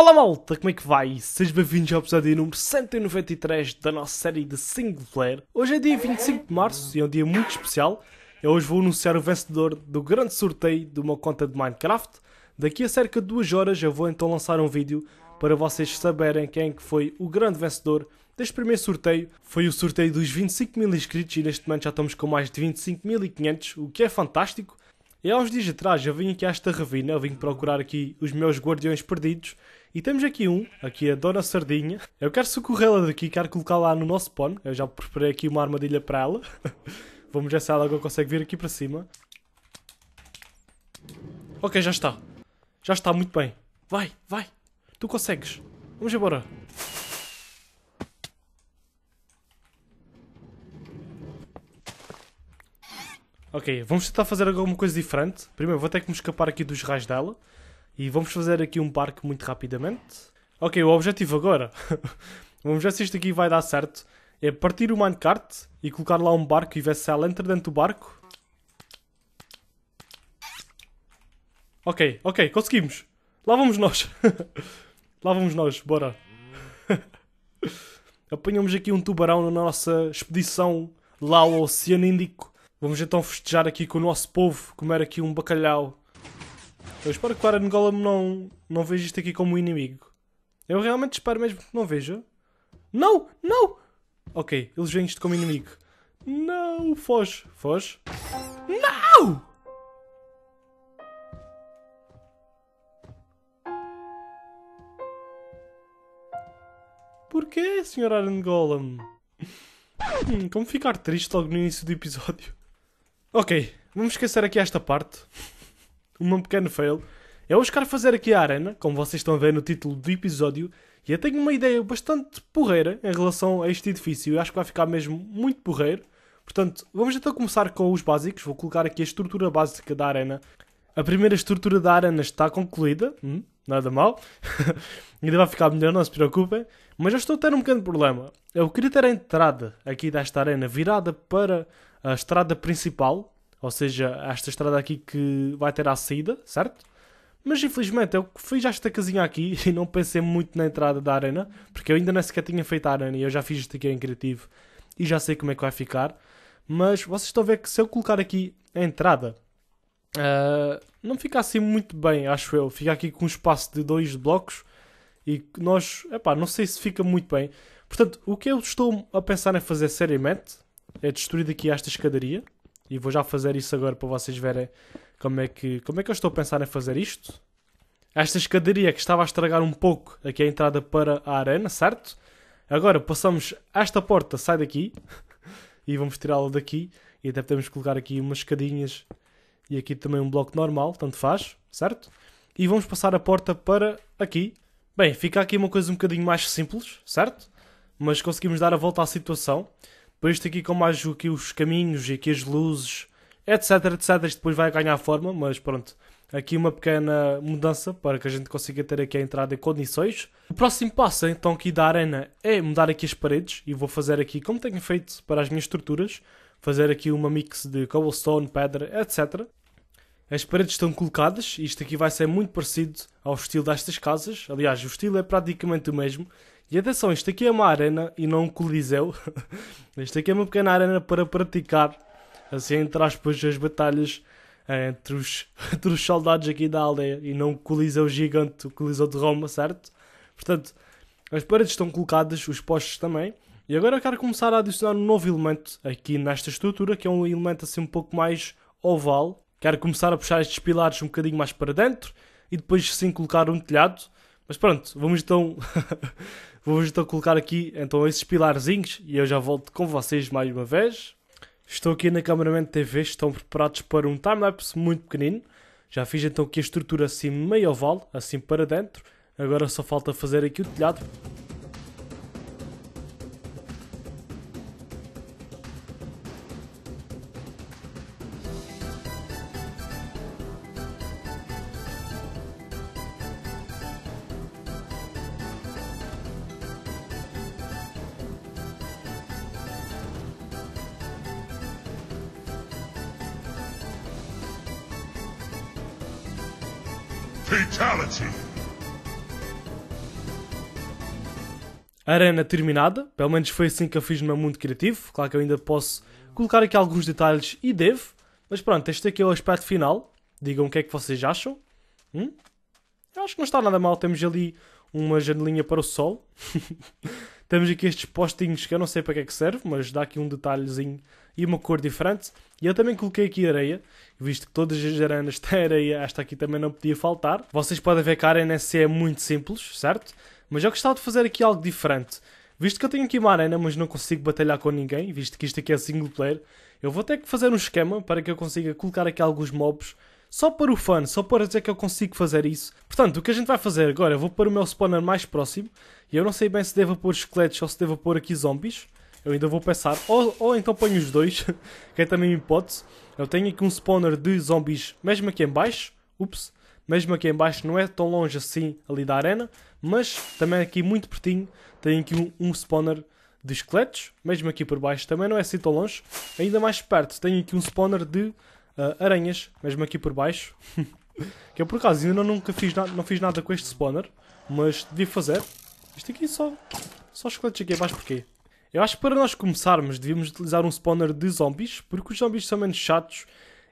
Olá malta, como é que vai? Sejam bem-vindos ao episódio número 193 da nossa série de Single Player. Hoje é dia 25 de Março e é um dia muito especial. Eu hoje vou anunciar o vencedor do grande sorteio de uma conta de Minecraft. Daqui a cerca de 2 horas eu vou então lançar um vídeo para vocês saberem quem que foi o grande vencedor deste primeiro sorteio. Foi o sorteio dos 25 mil inscritos e neste momento já estamos com mais de 25.500, o que é fantástico. E há uns dias atrás eu vim aqui a esta ravina, eu vim procurar aqui os meus guardiões perdidos e temos aqui um, aqui a Dona Sardinha. Eu quero socorrê-la daqui, quero colocá-la no nosso spawn. Eu já preparei aqui uma armadilha para ela. Vamos ver se ela agora consegue vir aqui para cima. Ok, já está. Já está, muito bem. Vai, vai. Tu consegues. Vamos embora. Ok, vamos tentar fazer alguma coisa diferente. Primeiro vou ter que me escapar aqui dos raios dela. E vamos fazer aqui um parque muito rapidamente. Ok, o objetivo agora. vamos ver se isto aqui vai dar certo. É partir o minecart e colocar lá um barco e ver se ela entra dentro do barco. Ok, ok, conseguimos. Lá vamos nós. lá vamos nós, bora. Apanhamos aqui um tubarão na nossa expedição lá ao Oceano Índico. Vamos então festejar aqui com o nosso povo, comer aqui um bacalhau. Eu espero que o Aaron não, não veja isto aqui como inimigo. Eu realmente espero mesmo que não veja. Não! Não! Ok, eles veem isto como inimigo. Não! Foge! Foge! Não! Porquê, Sr. Aaron hum, Como ficar triste logo no início do episódio? Ok, vamos esquecer aqui esta parte. um pequeno fail. Eu é oscar fazer aqui a arena, como vocês estão a ver no título do episódio, e eu tenho uma ideia bastante porreira em relação a este edifício. Eu acho que vai ficar mesmo muito porreiro. Portanto, vamos então começar com os básicos. Vou colocar aqui a estrutura básica da arena. A primeira estrutura da arena está concluída. Hum? nada mal. Ainda vai ficar melhor, não se preocupem. Mas eu estou a ter um pequeno problema. Eu queria ter a entrada aqui desta arena virada para a estrada principal, ou seja, esta estrada aqui que vai ter a saída, certo? Mas infelizmente eu fiz esta casinha aqui e não pensei muito na entrada da arena, porque eu ainda nem sequer tinha feito a arena e eu já fiz isto aqui em criativo e já sei como é que vai ficar. Mas vocês estão a ver que se eu colocar aqui a entrada Uh, não fica assim muito bem, acho eu. Fica aqui com um espaço de dois blocos e nós, epá, não sei se fica muito bem. Portanto, o que eu estou a pensar em fazer seriamente é destruir aqui esta escadaria e vou já fazer isso agora para vocês verem como é que, como é que eu estou a pensar em fazer isto. Esta escadaria que estava a estragar um pouco aqui a entrada para a arena, certo? Agora passamos esta porta, sai daqui e vamos tirá-la daqui e até podemos colocar aqui umas escadinhas e aqui também um bloco normal, tanto faz, certo? E vamos passar a porta para aqui. Bem, fica aqui uma coisa um bocadinho mais simples, certo? Mas conseguimos dar a volta à situação. Por isto aqui, como acho aqui os caminhos e aqui as luzes, etc, etc, isto depois vai ganhar forma, mas pronto. Aqui uma pequena mudança para que a gente consiga ter aqui a entrada em condições. O próximo passo então aqui da arena é mudar aqui as paredes e vou fazer aqui como tenho feito para as minhas estruturas fazer aqui uma mix de cobblestone, pedra, etc. As paredes estão colocadas, isto aqui vai ser muito parecido ao estilo destas casas. Aliás, o estilo é praticamente o mesmo. E atenção, isto aqui é uma arena e não um coliseu. isto aqui é uma pequena arena para praticar, assim, entre aspas, as batalhas eh, entre os, entre os soldados aqui da aldeia e não um coliseu gigante, o coliseu de Roma, certo? Portanto, as paredes estão colocadas, os postos também. E agora eu quero começar a adicionar um novo elemento aqui nesta estrutura, que é um elemento assim um pouco mais oval. Quero começar a puxar estes pilares um bocadinho mais para dentro e depois sim colocar um telhado. Mas pronto, vamos então, vamos então colocar aqui então esses pilarzinhos e eu já volto com vocês mais uma vez. Estou aqui na Cameraman TV, estão preparados para um timelapse muito pequenino. Já fiz então aqui a estrutura assim meio oval, assim para dentro. Agora só falta fazer aqui o telhado. Fatality. Arena terminada, pelo menos foi assim que eu fiz no meu mundo criativo. Claro que eu ainda posso colocar aqui alguns detalhes e devo, mas pronto, este aqui é o aspecto final. Digam o que é que vocês acham. Hum? Eu acho que não está nada mal. Temos ali uma janelinha para o sol. Temos aqui estes postinhos que eu não sei para que é que serve, mas dá aqui um detalhezinho e uma cor diferente. E eu também coloquei aqui areia, visto que todas as aranas têm areia, esta aqui também não podia faltar. Vocês podem ver que a arena é muito simples, certo? Mas eu gostava de fazer aqui algo diferente. Visto que eu tenho aqui uma arena, mas não consigo batalhar com ninguém, visto que isto aqui é single player, eu vou ter que fazer um esquema para que eu consiga colocar aqui alguns mobs só para o fã só para dizer que eu consigo fazer isso. Portanto, o que a gente vai fazer agora, eu vou pôr o meu spawner mais próximo, e eu não sei bem se devo pôr esqueletos ou se devo pôr aqui zombies. Eu ainda vou pensar. Ou, ou então ponho os dois, que é também uma hipótese. Eu tenho aqui um spawner de zombies, mesmo aqui em baixo. Ups. Mesmo aqui em baixo não é tão longe assim ali da arena. Mas também aqui muito pertinho tenho aqui um, um spawner de esqueletos. Mesmo aqui por baixo também não é assim tão longe. Ainda mais perto tenho aqui um spawner de uh, aranhas. Mesmo aqui por baixo. que eu por acaso ainda nunca fiz, na, não fiz nada com este spawner. Mas devia fazer. Isto aqui só... Só esqueletos aqui abaixo porquê? Eu acho que para nós começarmos devíamos utilizar um spawner de zombies, porque os zombies são menos chatos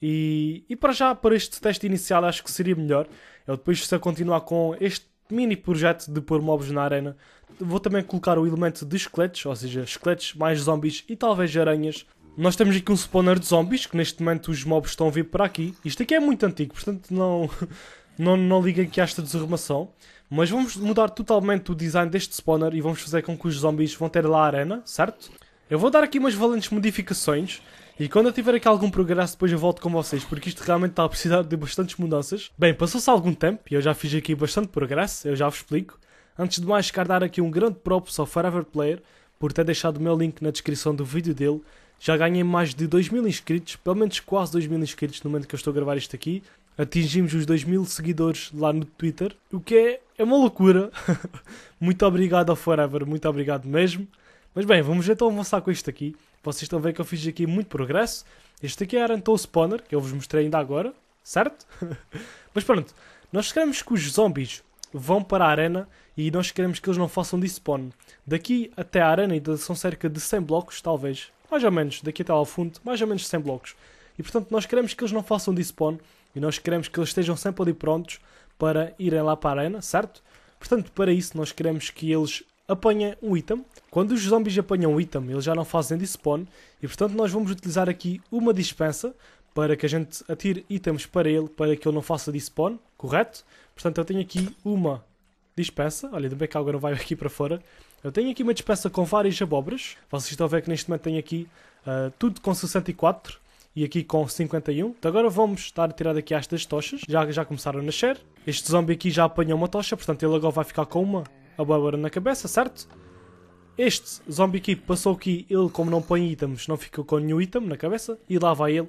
e, e para já, para este teste inicial, acho que seria melhor. Eu depois, se continuar com este mini projeto de pôr mobs na arena, vou também colocar o elemento de esqueletos, ou seja, esqueletos mais zombies e talvez aranhas. Nós temos aqui um spawner de zombies, que neste momento os mobs estão a vir para aqui. Isto aqui é muito antigo, portanto não... não, não liguem que esta desarrumação. Mas vamos mudar totalmente o design deste spawner e vamos fazer com que os zombies vão ter lá a arena, certo? Eu vou dar aqui umas valentes modificações e quando eu tiver aqui algum progresso depois eu volto com vocês porque isto realmente está a precisar de bastantes mudanças. Bem, passou-se algum tempo e eu já fiz aqui bastante progresso, eu já vos explico. Antes de mais, quero dar aqui um grande props ao Forever Player por ter deixado o meu link na descrição do vídeo dele. Já ganhei mais de 2 mil inscritos, pelo menos quase 2 mil inscritos no momento que eu estou a gravar isto aqui atingimos os 2 mil seguidores lá no Twitter, o que é, é uma loucura. muito obrigado ao Forever, muito obrigado mesmo. Mas bem, vamos então avançar com isto aqui. Vocês estão a ver que eu fiz aqui muito progresso. Este aqui é então o spawner, que eu vos mostrei ainda agora, certo? Mas pronto, nós queremos que os zombies vão para a arena e nós queremos que eles não façam de spawn. Daqui até a arena ainda são cerca de 100 blocos, talvez. Mais ou menos, daqui até ao fundo, mais ou menos 100 blocos. E portanto nós queremos que eles não façam de spawn e nós queremos que eles estejam sempre ali prontos para irem lá para a arena, certo? Portanto, para isso, nós queremos que eles apanhem um item. Quando os zombies apanham um item, eles já não fazem despawn E portanto, nós vamos utilizar aqui uma dispensa para que a gente atire itens para ele, para que ele não faça despawn, correto? Portanto, eu tenho aqui uma dispensa. Olha, ainda bem que agora não vai aqui para fora. Eu tenho aqui uma dispensa com várias abobras. Vocês estão a ver que neste momento tenho aqui uh, tudo com 64 e aqui com 51. Então agora vamos estar a tirar aqui estas tochas, já, já começaram a nascer. Este zombie aqui já apanhou uma tocha, portanto ele agora vai ficar com uma a na cabeça, certo? Este zombie aqui passou aqui, ele como não põe itens, não fica com nenhum item na cabeça, e lá vai ele.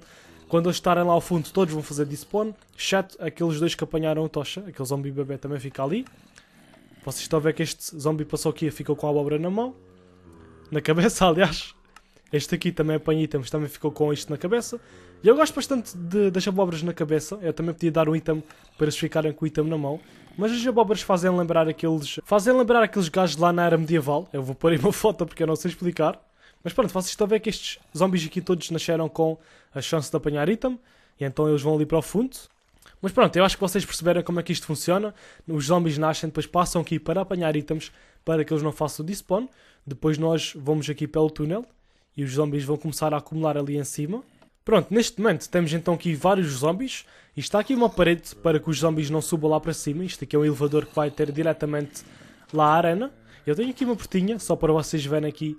Quando eles estarem lá ao fundo, todos vão fazer despawn, exceto aqueles dois que apanharam a tocha, aquele zombie bebê também fica ali. Vocês estão a ver que este zombie passou aqui e ficou com a abóbora na mão. Na cabeça, aliás. Este aqui também apanha itens, também ficou com isto na cabeça. E eu gosto bastante de, das abóboras na cabeça. Eu também podia dar um item para eles ficarem com o item na mão. Mas as abóboras fazem lembrar aqueles. Fazem lembrar aqueles gajos lá na era medieval. Eu vou pôr aí uma foto porque eu não sei explicar. Mas pronto, vocês estão a ver que estes zombies aqui todos nasceram com a chance de apanhar item. E então eles vão ali para o fundo. Mas pronto, eu acho que vocês perceberam como é que isto funciona. Os zombies nascem, depois passam aqui para apanhar itens para que eles não façam o despawn. Depois nós vamos aqui pelo túnel e os zombies vão começar a acumular ali em cima. Pronto, neste momento temos então aqui vários zombies e está aqui uma parede para que os zombies não subam lá para cima. Isto aqui é um elevador que vai ter diretamente lá a arena. Eu tenho aqui uma portinha, só para vocês verem aqui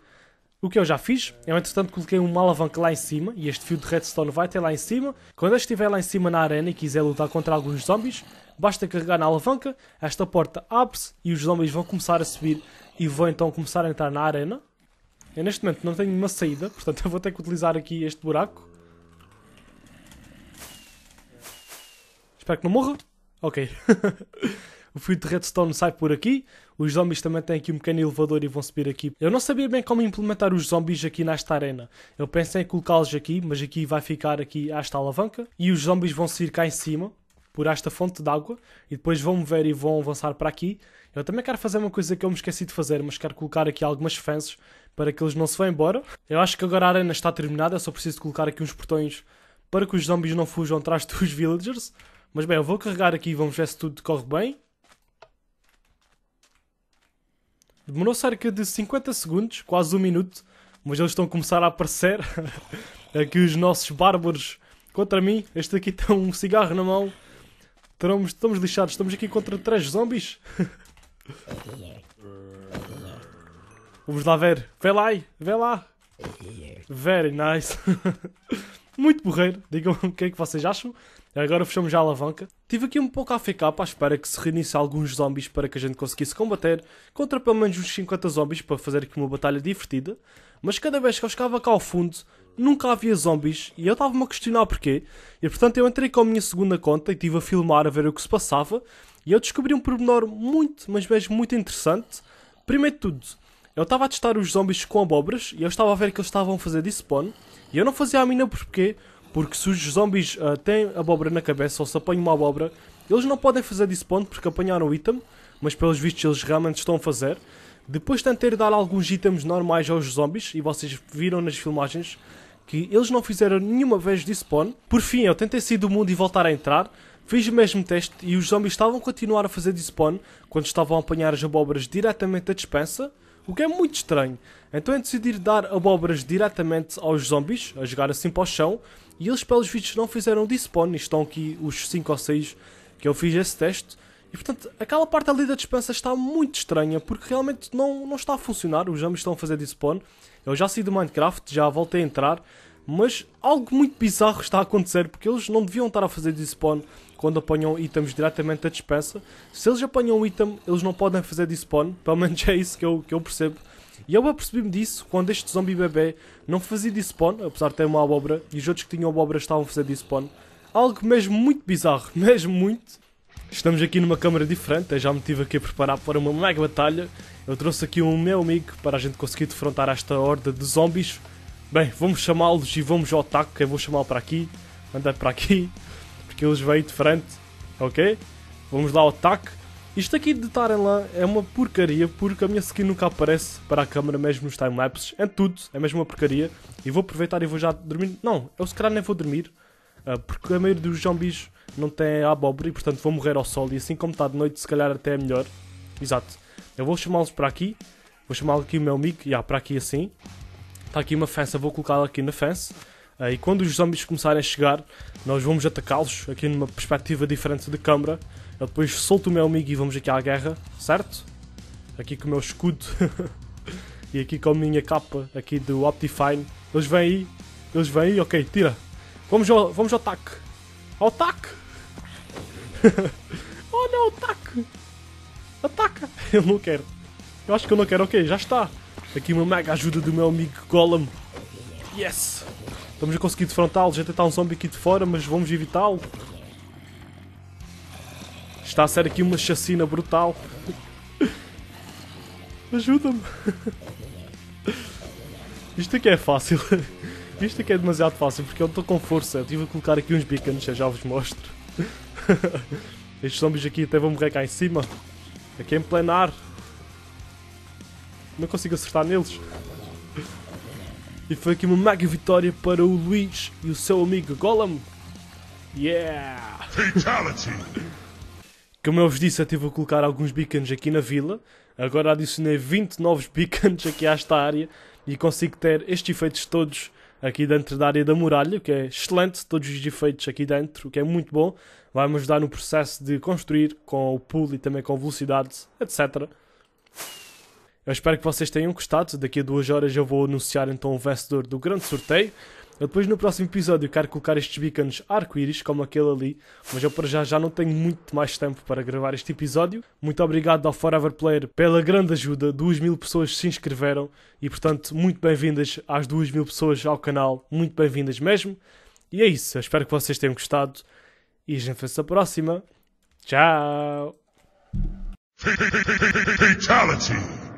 o que eu já fiz. Eu entretanto coloquei uma alavanca lá em cima e este fio de redstone vai ter lá em cima. Quando eu estiver lá em cima na arena e quiser lutar contra alguns zombies, basta carregar na alavanca, esta porta abre-se e os zombies vão começar a subir e vão então começar a entrar na arena. Eu neste momento não tenho uma saída, portanto eu vou ter que utilizar aqui este buraco. Espero que não morra. Ok. o fio de redstone sai por aqui. Os zombies também têm aqui um pequeno elevador e vão subir aqui. Eu não sabia bem como implementar os zombies aqui nesta arena. Eu pensei em colocá-los aqui, mas aqui vai ficar aqui esta alavanca. E os zombies vão subir cá em cima por esta fonte d'água e depois vão ver e vão avançar para aqui. Eu também quero fazer uma coisa que eu me esqueci de fazer, mas quero colocar aqui algumas fences para que eles não se vão embora. Eu acho que agora a arena está terminada, eu só preciso colocar aqui uns portões para que os zombies não fujam atrás dos villagers. Mas bem, eu vou carregar aqui e vamos ver se tudo corre bem. Demorou cerca de 50 segundos, quase um minuto, mas eles estão a começar a aparecer. aqui os nossos bárbaros contra mim. Este aqui tem um cigarro na mão Estamos, estamos lixados, estamos aqui contra três zombies. Vamos lá ver. Vê lá, aí. vê lá. Very nice. Muito borreiro. Digam o que é que vocês acham. Agora fechamos já a alavanca. Tive aqui um pouco a ficar para esperar espera que se reunisse alguns zombies para que a gente conseguisse combater contra pelo menos uns 50 zombies para fazer aqui uma batalha divertida. Mas cada vez que eu chegava cá ao fundo, nunca havia zombies e eu estava-me a questionar porquê. E portanto eu entrei com a minha segunda conta e estive a filmar a ver o que se passava e eu descobri um pormenor muito, mas mesmo muito interessante. Primeiro de tudo, eu estava a testar os zombies com abobras e eu estava a ver que eles estavam a fazer despawn e eu não fazia a mina porquê, porque se os zombies uh, têm abóbora na cabeça ou se apanham uma abóbora, eles não podem fazer despawn porque apanharam o item, mas pelos vistos eles realmente estão a fazer. Depois tentei dar alguns itens normais aos zombies e vocês viram nas filmagens que eles não fizeram nenhuma vez de spawn. Por fim, eu tentei sair do mundo e voltar a entrar. Fiz o mesmo teste e os zombies estavam a continuar a fazer despawn quando estavam a apanhar as abóboras diretamente da dispensa, o que é muito estranho. Então eu decidi dar abóboras diretamente aos zombies, a jogar assim para o chão, e eles pelos vídeos não fizeram despawn, e estão aqui os 5 ou 6 que eu fiz esse teste. E portanto, aquela parte ali da dispensa está muito estranha porque realmente não, não está a funcionar. Os ambos estão a fazer despawn. Eu já saí do Minecraft, já voltei a entrar, mas algo muito bizarro está a acontecer porque eles não deviam estar a fazer despawn quando apanham itens diretamente da dispensa. Se eles apanham o item, eles não podem fazer despawn. Pelo menos é isso que eu, que eu percebo. E eu apercebi-me disso quando este zombie bebê não fazia despawn, apesar de ter uma abóbora, e os outros que tinham abóbora estavam a fazer despawn. Algo mesmo muito bizarro, mesmo muito. Estamos aqui numa câmara diferente, eu já me tive aqui a preparar para uma mega batalha. Eu trouxe aqui um meu amigo para a gente conseguir defrontar esta horda de zombies. Bem, vamos chamá-los e vamos ao ataque. eu vou chamá-lo para aqui, mandar para aqui, porque eles vêm de frente, ok? Vamos lá ao ataque. Isto aqui de estarem lá é uma porcaria, porque a minha skin nunca aparece para a câmera, mesmo nos timelapses, é tudo, é mesmo uma porcaria. E vou aproveitar e vou já dormir, não, eu se calhar nem vou dormir, ah, porque a maioria dos zombies não tem abóbora e portanto vão morrer ao sol. E assim como está de noite, se calhar até é melhor. Exato. Eu vou chamá-los para aqui. Vou chamar aqui o meu amigo. e yeah, para aqui assim. Está aqui uma fence, eu vou colocá-la aqui na fence. Uh, e quando os zombies começarem a chegar, nós vamos atacá-los aqui numa perspectiva diferente de câmara. Eu depois solto o meu amigo e vamos aqui à guerra, certo? Aqui com o meu escudo e aqui com a minha capa aqui do Optifine. Eles vêm aí, eles vêm aí, ok, tira, Vamos, vamos de ataque. Ataque! Olha o ataque! Ataca! Eu não quero. Eu acho que eu não quero. Ok, já está. Aqui uma mega ajuda do meu amigo Golem. Yes! Estamos a conseguir defrontá-lo. Já está um zombie aqui de fora, mas vamos evitá-lo. Está a ser aqui uma chacina brutal. Ajuda-me! Isto aqui é fácil. Isto aqui é, é demasiado fácil porque eu estou com força. Eu tive a colocar aqui uns beacons, já vos mostro. Estes zombies aqui até vão morrer cá em cima. Aqui é em plenar. Não consigo acertar neles. E foi aqui uma mega vitória para o Luís e o seu amigo Golem. Yeah! Fatality! Como eu vos disse, eu tive a colocar alguns beacons aqui na vila. Agora adicionei 20 novos beacons aqui a esta área e consigo ter estes efeitos todos aqui dentro da área da muralha, o que é excelente, todos os efeitos aqui dentro, o que é muito bom. Vai-me ajudar no processo de construir com o pulo e também com velocidade, etc. Eu espero que vocês tenham gostado. Daqui a duas horas eu vou anunciar então o vencedor do grande sorteio. Eu depois no próximo episódio quero colocar estes beacons arco-íris, como aquele ali, mas eu para já já não tenho muito mais tempo para gravar este episódio. Muito obrigado ao Forever Player pela grande ajuda, 2 mil pessoas se inscreveram e portanto muito bem-vindas às 2 mil pessoas ao canal, muito bem-vindas mesmo. E é isso, eu espero que vocês tenham gostado e a gente vê-se a próxima. Tchau! Fatality!